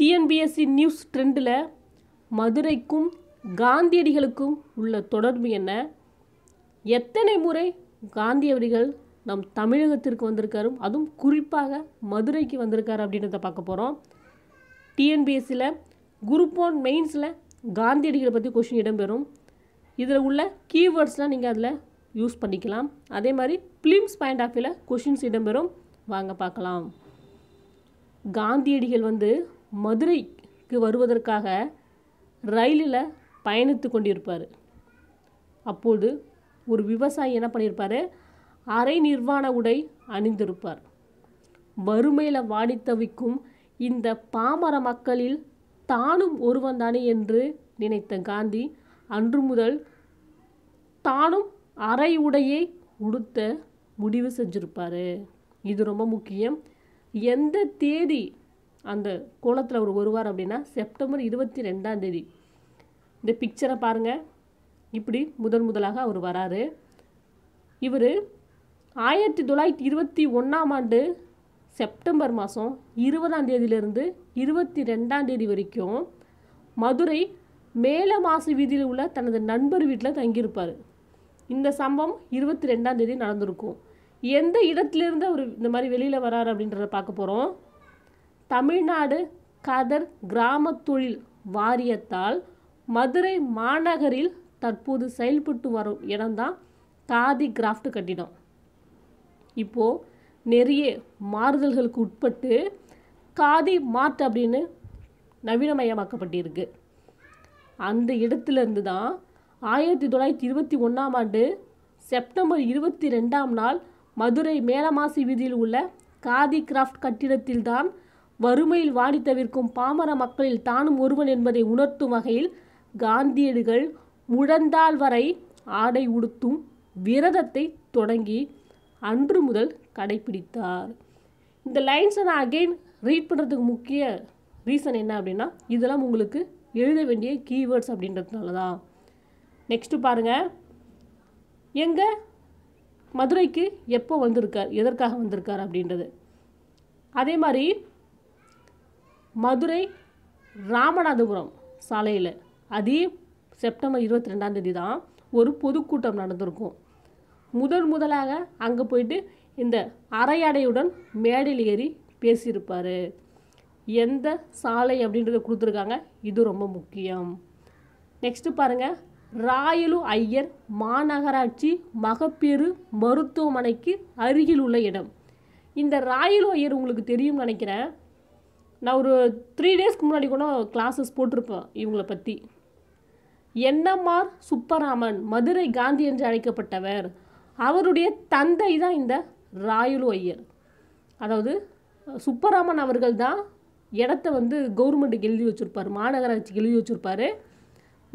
TNPSC news ட்ரெண்டில் மதுரைக்கும் காந்தியடிகளுக்கும் உள்ள தொடர்பு என்ன எத்தனை முறை காந்தியடிகள் நம் தமிழகத்திற்கு வந்திருக்காரு அதுவும் குறிப்பாக மதுரைக்கு வந்திருக்கார் அப்படின்றத பார்க்க போகிறோம் டிஎன்பிஎஸ்சியில் குரூப் ஒன் மெயின்ஸில் காந்தியடிகளை பற்றி கொஷின் இடம்பெறும் இதில் உள்ள கீவேர்ட்ஸ்லாம் நீங்கள் அதில் யூஸ் பண்ணிக்கலாம் அதே மாதிரி ஃபிலிம்ஸ் பாயிண்ட் ஆஃப் வியூவில் கொஷின்ஸ் இடம்பெறும் வாங்க பார்க்கலாம் காந்தியடிகள் வந்து மதுரைக்கு வருவதற்காக ரயிலில் பயணித்து கொண்டிருப்பார் அப்போது ஒரு விவசாயி என்ன பண்ணியிருப்பார் அரை நிர்வாண உடை அணிந்திருப்பார் வறுமையில் வாடி தவிக்கும் இந்த பாமர மக்களில் தானும் ஒருவன் தானே என்று நினைத்த காந்தி அன்று முதல் தானும் அரை உடையை உடுத்த முடிவு செஞ்சிருப்பார் இது ரொம்ப முக்கியம் எந்த தேதி அந்த கோலத்தில் அவர் வருவார் அப்படின்னா செப்டம்பர் இருபத்தி ரெண்டாம் தேதி இந்த பிக்சரை பாருங்கள் இப்படி முதன் முதலாக அவர் வராரு இவர் ஆயிரத்தி தொள்ளாயிரத்தி இருபத்தி ஒன்றாம் ஆண்டு செப்டம்பர் மாதம் இருபதாம் தேதியிலிருந்து இருபத்தி ரெண்டாம் தேதி வரைக்கும் மதுரை மேல மாசு வீதியில் உள்ள தனது நண்பர் வீட்டில் தங்கியிருப்பார் இந்த சம்பவம் இருபத்தி ரெண்டாம் தேதி நடந்திருக்கும் எந்த இடத்துலேருந்து அவர் இந்த மாதிரி வெளியில் வராரு அப்படின்றத பார்க்க போகிறோம் தமிழ்நாடு கதர் கிராம தொழில் வாரியத்தால் மதுரை மாநகரில் தற்போது செயல்பட்டு வரும் இடம்தான் காதி கிராஃப்ட் கட்டிடம் இப்போது நிறைய மாறுதல்களுக்கு உட்பட்டு காதி மார்ட் அப்படின்னு நவீனமயமாக்கப்பட்டிருக்கு அந்த இடத்துலேருந்து தான் ஆயிரத்தி தொள்ளாயிரத்தி இருபத்தி ஒன்றாம் ஆண்டு செப்டம்பர் இருபத்தி ரெண்டாம் நாள் மதுரை மேலமாசி வீதியில் உள்ள காதி கிராஃப்ட் கட்டிடத்தில்தான் வறுமையில் வாடி தவிர்க்கும் பாமர மக்களில் தானும் ஒருவன் என்பதை உணர்த்தும் வகையில் காந்தியடிகள் முழந்தாள் வரை ஆடை உடுத்தும் விரதத்தை தொடங்கி அன்று முதல் கடைபிடித்தார் இந்த லைன்ஸை நான் அகெயின் ரீட் பண்ணுறதுக்கு முக்கிய ரீசன் என்ன அப்படின்னா இதெல்லாம் உங்களுக்கு எழுத வேண்டிய கீவேர்ட்ஸ் அப்படின்றதுனால தான் நெக்ஸ்ட்டு பாருங்கள் எங்கள் மதுரைக்கு எப்போ வந்திருக்கார் எதற்காக வந்திருக்கார் அப்படின்றது அதே மாதிரி மதுரை ராமநாதபுரம் சாலையில் அதே செப்டம்பர் இருபத்தி ரெண்டாந்தேதி தான் ஒரு பொதுக்கூட்டம் நடந்திருக்கும் முதன் முதலாக அங்கே போயிட்டு இந்த அரையாடையுடன் மேடையில் ஏறி பேசியிருப்பார் எந்த சாலை அப்படின்றத கொடுத்துருக்காங்க இது ரொம்ப முக்கியம் நெக்ஸ்ட்டு பாருங்கள் ராயலு ஐயர் மாநகராட்சி மகப்பேறு மருத்துவமனைக்கு அருகில் உள்ள இடம் இந்த ராயலு ஐயர் உங்களுக்கு தெரியும் நினைக்கிறேன் நான் ஒரு த்ரீ டேஸ்க்கு முன்னாடி கூட கிளாஸஸ் போட்டிருப்பேன் இவங்களை பற்றி என்எம்ஆர் சுப்பராமன் மதுரை காந்தி என்று அழைக்கப்பட்டவர் அவருடைய தந்தை தான் இந்த ராயுலு ஐயர் அதாவது சுப்பராமன் அவர்கள் தான் இடத்த வந்து கவர்மெண்ட்டுக்கு எழுதி வச்சுருப்பார் மாநகராட்சிக்கு எழுதி வச்சுருப்பார்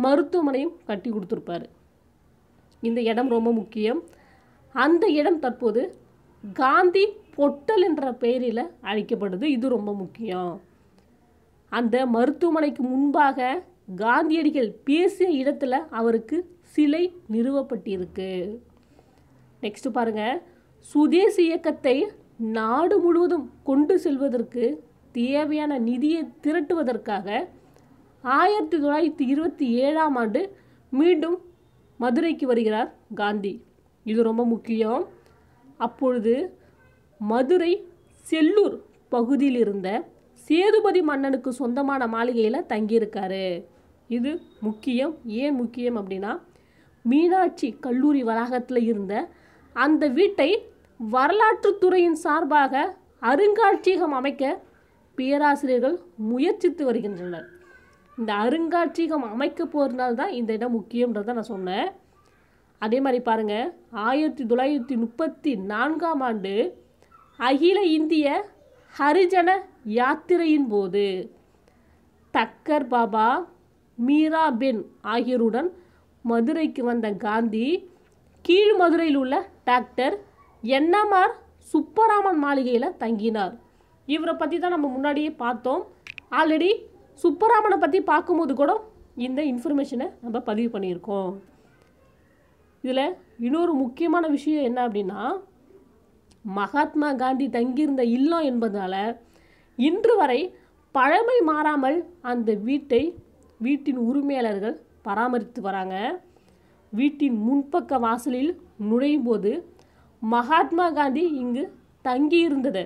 மருத்துவமனையும் கட்டி கொடுத்துருப்பார் இந்த இடம் ரொம்ப முக்கியம் அந்த இடம் தற்போது காந்தி பொட்டல் என்ற பெயரில் அழைக்கப்படுது இது ரொம்ப முக்கியம் அந்த மருத்துவமனைக்கு முன்பாக காந்தியடிகள் பேசிய இடத்துல அவருக்கு சிலை நிறுவப்பட்டிருக்கு நெக்ஸ்ட் பாருங்கள் சுதேசி இயக்கத்தை நாடு முழுவதும் கொண்டு செல்வதற்கு தேவையான நிதியை திரட்டுவதற்காக ஆயிரத்தி தொள்ளாயிரத்தி இருபத்தி ஏழாம் ஆண்டு மீண்டும் மதுரைக்கு வருகிறார் காந்தி இது ரொம்ப முக்கியம் அப்பொழுது மதுரை செல்லூர் பகுதியில் இருந்த சேதுபதி மன்னனுக்கு சொந்தமான மாளிகையில் தங்கியிருக்காரு இது முக்கியம் ஏன் முக்கியம் அப்படின்னா மீனாட்சி கல்லூரி வளாகத்தில் இருந்த அந்த வீட்டை வரலாற்றுத்துறையின் சார்பாக அருங்காட்சியகம் அமைக்க பேராசிரியர்கள் முயற்சித்து வருகின்றனர் இந்த அருங்காட்சியகம் அமைக்க போகிறதுனால தான் இந்த இடம் முக்கியன்றதை நான் சொன்னேன் அதே மாதிரி பாருங்க ஆயிரத்தி தொள்ளாயிரத்தி முப்பத்தி நான்காம் ஆண்டு அகில இந்திய ஹரிஜன யாத்திரையின் போது தக்கர் பாபா மீராபென் ஆகியோருடன் மதுரைக்கு வந்த காந்தி கீழ் மதுரையில் உள்ள டாக்டர் என்எம்ஆர் சுப்பராமன் மாளிகையில் தங்கினார் இவரை பற்றி தான் நம்ம முன்னாடியே பார்த்தோம் ஆல்ரெடி சுப்பராமனை பற்றி பார்க்கும்போது கூட இந்த இன்ஃபர்மேஷனை நம்ம பதிவு பண்ணியிருக்கோம் இதில் இன்னொரு முக்கியமான விஷயம் என்ன அப்படின்னா மகாத்மா காந்தி தங்கியிருந்த இல்லம் என்பதால் இன்று வரை பழமை மாறாமல் அந்த வீட்டை வீட்டின் உரிமையாளர்கள் பராமரித்து வராங்க வீட்டின் முன்பக்க வாசலில் நுழையும் போது மகாத்மா காந்தி இங்கு தங்கியிருந்தது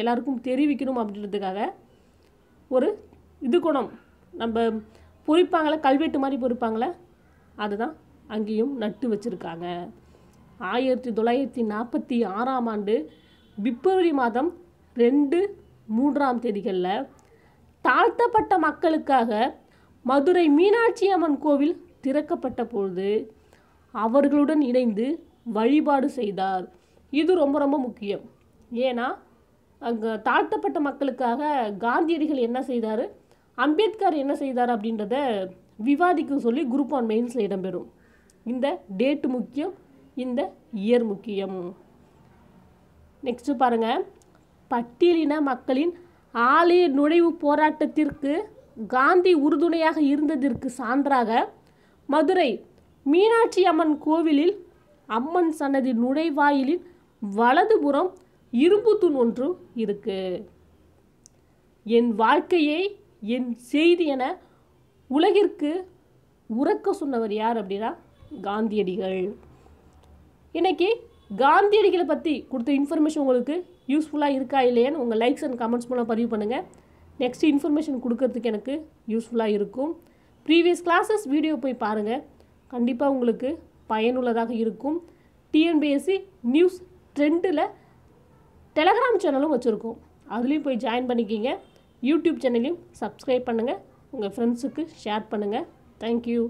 எல்லாருக்கும் தெரிவிக்கணும் அப்படின்றதுக்காக ஒரு இது குணம் நம்ம பொறிப்பாங்களே கல்வெட்டு மாதிரி பொறிப்பாங்களே அதுதான் அங்கேயும் நட்டு வச்சுருக்காங்க ஆயிரத்தி தொள்ளாயிரத்தி நாற்பத்தி ஆறாம் ஆண்டு பிப்ரவரி மாதம் ரெண்டு மூன்றாம் தேதிகளில் தாழ்த்தப்பட்ட மக்களுக்காக மதுரை மீனாட்சி அம்மன் கோவில் திறக்கப்பட்ட பொழுது அவர்களுடன் இணைந்து வழிபாடு செய்தார் இது ரொம்ப ரொம்ப முக்கியம் ஏன்னா அங்கே தாழ்த்தப்பட்ட மக்களுக்காக காந்தியடிகள் என்ன செய்தார் அம்பேத்கர் என்ன செய்தார் அப்படின்றத விவாதிக்கும் சொல்லி குரூப் ஆன் மெயின்ஸில் இடம்பெறும் இந்த டேட்டு முக்கியம் இந்த இயர் முக்கியம் நெக்ஸ்ட்டு பாருங்கள் பட்டியலின மக்களின் ஆலய நுழைவு போராட்டத்திற்கு காந்தி உறுதுணையாக இருந்ததற்கு சான்றாக மதுரை மீனாட்சி அம்மன் கோவிலில் அம்மன் சன்னதி நுழைவாயிலின் வலதுபுறம் இரும்பு தூண் ஒன்று இருக்கு என் வாழ்க்கையை என் செய்தி என உலகிற்கு உறக்க சொன்னவர் யார் அப்படின்னா காந்தியடிகள் இன்றைக்கி காந்தியடிகளை பற்றி கொடுத்த இன்ஃபர்மேஷன் உங்களுக்கு யூஸ்ஃபுல்லாக இருக்கா இல்லையான்னு உங்கள் லைக்ஸ் அண்ட் கமெண்ட்ஸ் மூலம் பதிவு பண்ணுங்கள் நெக்ஸ்ட் இன்ஃபர்மேஷன் கொடுக்கறதுக்கு எனக்கு யூஸ்ஃபுல்லாக இருக்கும் ப்ரீவியஸ் கிளாஸஸ் வீடியோ போய் பாருங்கள் கண்டிப்பாக உங்களுக்கு பயனுள்ளதாக இருக்கும் டிஎன்பிஎஸ்சி நியூஸ் ட்ரெண்டில் டெலகிராம் சேனலும் வச்சுருக்கோம் அதுலேயும் போய் ஜாயின் பண்ணிக்கிங்க யூடியூப் சேனலையும் சப்ஸ்கிரைப் பண்ணுங்கள் உங்கள் ஃப்ரெண்ட்ஸுக்கு ஷேர் பண்ணுங்கள் தேங்க்யூ